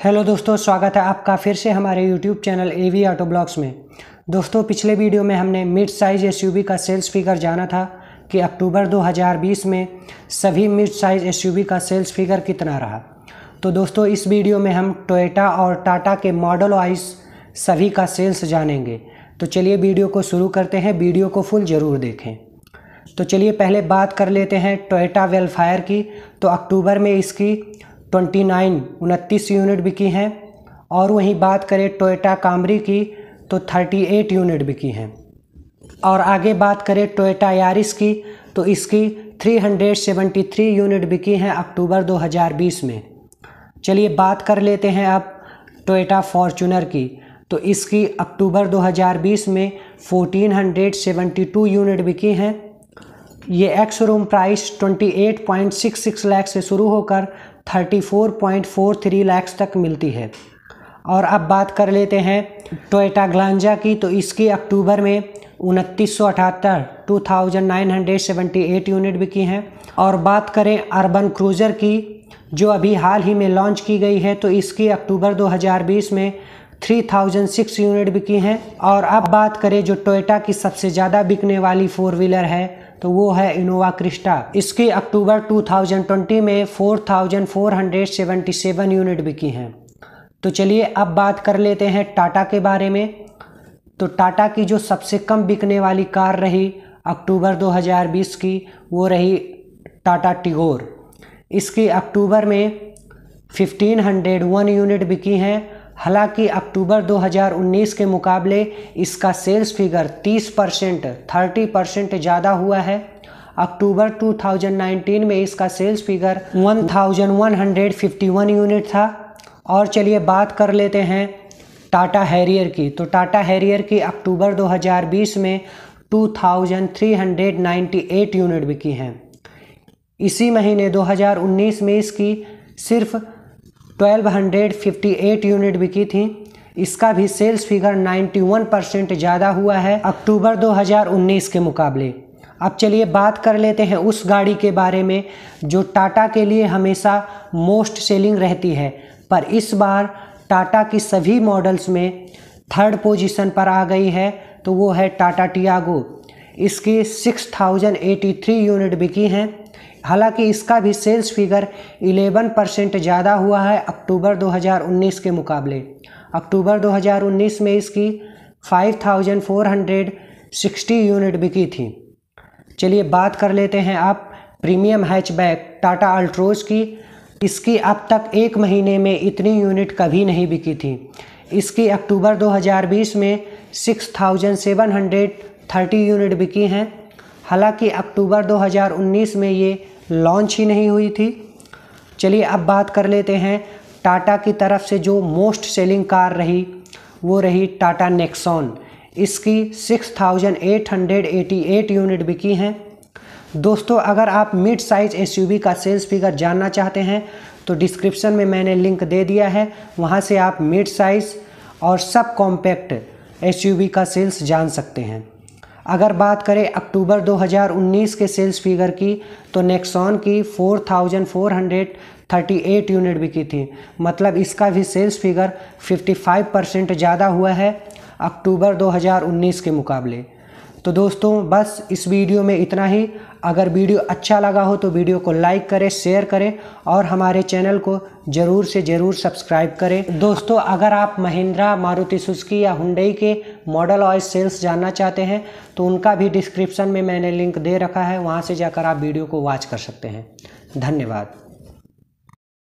hello दोस्तों स्वागत है आपका फिर से हमारे YouTube channel A V Auto Blogs में दोस्तों पिछले वीडियो में हमने मिड साइज़ एसयूवी का सेल्स फिगर जाना था कि अक्टूबर 2020 में सभी मिड साइज़ एसयूवी का सेल्स फिगर कितना रहा तो दोस्तों इस वीडियो में हम टोयोटा और टाटा के मॉडल वाइज सभी का सेल्स जानेंगे तो चलिए वीडियो को शुरू करते हैं वीडियो को फुल ज़रूर देखें तो चलिए पहले बात कर लेते हैं टोयोटा वेलफायर की तो अक्टूबर में इसकी ट्वेंटी नाइन उनतीस यूनिट बिकी हैं और वहीं बात करें टोयोटा कामरी की तो थर्टी एट यूनिट बिकी हैं और आगे बात करें टोयोटा यारिस की तो इसकी 373 यूनिट बिकी हैं अक्टूबर 2020 में चलिए बात कर लेते हैं अब टोयोटा फॉर्चूनर की तो इसकी अक्टूबर 2020 में 1472 यूनिट बिकी हैं ये एक्स रूम प्राइस 28.66 लाख से शुरू होकर 34.43 लाख तक मिलती है और अब बात कर लेते हैं टोयटा ग्लांजा की तो इसकी अक्टूबर में उनतीस सौ अठहत्तर two thousand nine hundred seventy eight unit बिकी हैं और बात करें अर्बन क्रूज़र की जो अभी हाल ही में लॉन्च की गई है तो इसकी अक्टूबर 2020 में 3006 यूनिट बिकी हैं और अब बात करें जो टोयोटा की सबसे ज़्यादा बिकने वाली फोर व्हीलर है तो वो है इनोवा क्रिस्टा इसकी अक्टूबर 2020 में 4477 यूनिट बिकी हैं तो चलिए अब बात कर लेते हैं टाटा के बारे में तो टाटा की जो सबसे कम बिकने वाली कार रही अक्टूबर 2020 की वो रही टाटा टिगोर इसकी अक्टूबर में 1501 यूनिट बिकी हैं हालांकि अक्टूबर 2019 के मुकाबले इसका sales figure 30 percent thirty percent ज़्यादा हुआ है अक्टूबर 2019 में इसका सेल्स फिगर 1151 यूनिट था और चलिए बात कर लेते हैं टाटा हैरियर की तो टाटा हैरियर की अक्टूबर 2020 में 2398 यूनिट बिकी हैं इसी महीने 2019 में इसकी सिर्फ 1258 यूनिट बिकी थी इसका भी सेल्स फिगर 91 परसेंट ज़्यादा हुआ है अक्टूबर 2019 के मुकाबले अब चलिए बात कर लेते हैं उस गाड़ी के बारे में जो टाटा के लिए हमेशा मोस्ट सेलिंग रहती है पर इस बार टाटा की सभी मॉडल्स में थर्ड पोजीशन पर आ गई है तो वो है टाटा टियागो इसकी 6083 यूनिट बिकी हैं हालांकि इसका भी सेल्स फिगर 11 परसेंट ज़्यादा हुआ है अक्टूबर 2019 के मुकाबले अक्टूबर 2019 में इसकी 5460 यूनिट बिकी थी चलिए बात कर लेते हैं आप प्रीमियम हैचबैक टाटा अल्ट्रोज की इसकी अब तक एक महीने में इतनी यूनिट कभी नहीं बिकी थी इसकी अक्टूबर 2020 में 6730 यूनिट बिकी हैं हालांकि अक्टूबर 2019 में ये लॉन्च ही नहीं हुई थी चलिए अब बात कर लेते हैं टाटा की तरफ से जो मोस्ट सेलिंग कार रही वो रही टाटा नेक्सॉन इसकी 6,888 यूनिट बिकी हैं दोस्तों अगर आप मिड साइज एसयूवी का सेल्स फिगर जानना चाहते हैं तो डिस्क्रिप्शन में मैंने लिंक दे दिया है वहाँ से आप मिड साइज़ और सब कॉम्पैक्ट एसयूवी का सेल्स जान सकते हैं अगर बात करें अक्टूबर 2019 के सेल्स फिगर की तो नेक्सॉन की 4,438 यूनिट बिकी थी मतलब इसका भी सेल्स फिगर 55 परसेंट ज़्यादा हुआ है अक्टूबर 2019 के मुकाबले तो दोस्तों बस इस वीडियो में इतना ही अगर वीडियो अच्छा लगा हो तो वीडियो को लाइक करें शेयर करें और हमारे चैनल को ज़रूर से ज़रूर सब्सक्राइब करें दोस्तों अगर आप महिंद्रा मारुति सुजुकी या हुंडई के मॉडल ऑयल सेल्स जानना चाहते हैं तो उनका भी डिस्क्रिप्शन में मैंने लिंक दे रखा है वहाँ से जाकर आप वीडियो को वॉच कर सकते हैं धन्यवाद